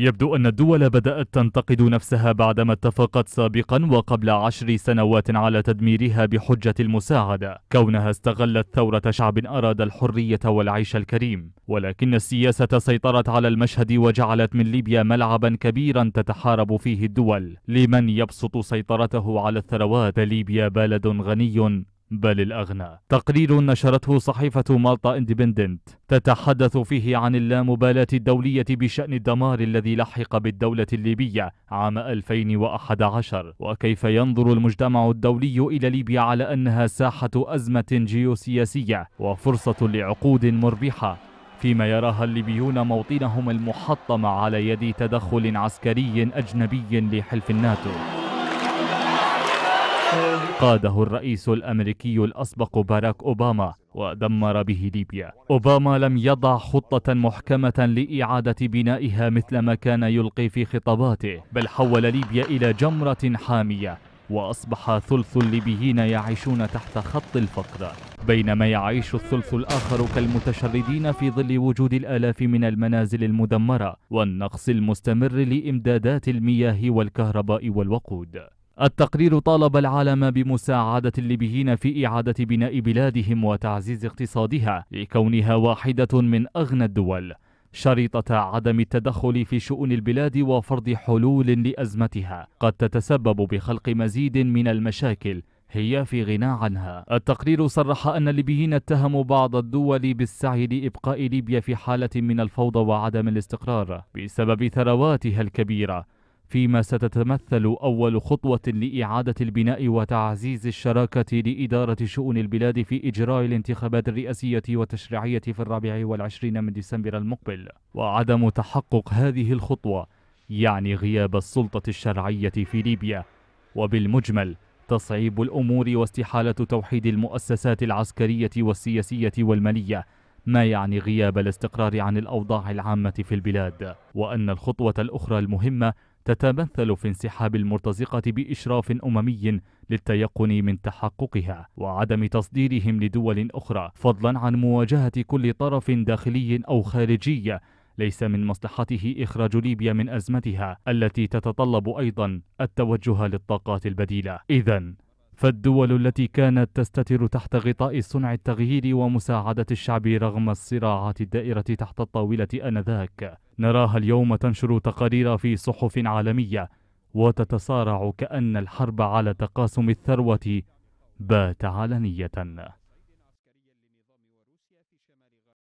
يبدو أن الدول بدأت تنتقد نفسها بعدما اتفقت سابقا وقبل عشر سنوات على تدميرها بحجة المساعدة كونها استغلت ثورة شعب أراد الحرية والعيش الكريم ولكن السياسة سيطرت على المشهد وجعلت من ليبيا ملعبا كبيرا تتحارب فيه الدول لمن يبسط سيطرته على الثروات ليبيا بلد غني بل الأغنى تقرير نشرته صحيفة مالطا اندبندنت تتحدث فيه عن اللامبالاة الدولية بشأن الدمار الذي لحق بالدولة الليبية عام 2011 وكيف ينظر المجتمع الدولي إلى ليبيا على أنها ساحة أزمة جيوسياسية وفرصة لعقود مربحة فيما يراها الليبيون موطنهم المحطم على يد تدخل عسكري أجنبي لحلف الناتو قاده الرئيس الأمريكي الأسبق باراك أوباما ودمر به ليبيا أوباما لم يضع خطة محكمة لإعادة بنائها مثل ما كان يلقي في خطاباته بل حول ليبيا إلى جمرة حامية وأصبح ثلث الليبيين يعيشون تحت خط الفقر بينما يعيش الثلث الآخر كالمتشردين في ظل وجود الآلاف من المنازل المدمرة والنقص المستمر لإمدادات المياه والكهرباء والوقود التقرير طالب العالم بمساعدة الليبيين في إعادة بناء بلادهم وتعزيز اقتصادها لكونها واحدة من أغنى الدول شريطة عدم التدخل في شؤون البلاد وفرض حلول لأزمتها قد تتسبب بخلق مزيد من المشاكل هي في غنى عنها التقرير صرح أن الليبيين اتهموا بعض الدول بالسعي لإبقاء ليبيا في حالة من الفوضى وعدم الاستقرار بسبب ثرواتها الكبيرة فيما ستتمثل أول خطوة لإعادة البناء وتعزيز الشراكة لإدارة شؤون البلاد في إجراء الانتخابات الرئاسية والتشريعية في الرابع والعشرين من ديسمبر المقبل وعدم تحقق هذه الخطوة يعني غياب السلطة الشرعية في ليبيا وبالمجمل تصعيب الأمور واستحالة توحيد المؤسسات العسكرية والسياسية والمالية ما يعني غياب الاستقرار عن الأوضاع العامة في البلاد وأن الخطوة الأخرى المهمة تتمثل في انسحاب المرتزقة بإشراف أممي للتيقن من تحققها وعدم تصديرهم لدول أخرى فضلا عن مواجهة كل طرف داخلي أو خارجي ليس من مصلحته إخراج ليبيا من أزمتها التي تتطلب أيضا التوجه للطاقات البديلة إذا فالدول التي كانت تستتر تحت غطاء صنع التغيير ومساعدة الشعب رغم الصراعات الدائرة تحت الطاولة آنذاك نراها اليوم تنشر تقارير في صحف عالمية وتتصارع كأن الحرب على تقاسم الثروة بات علنية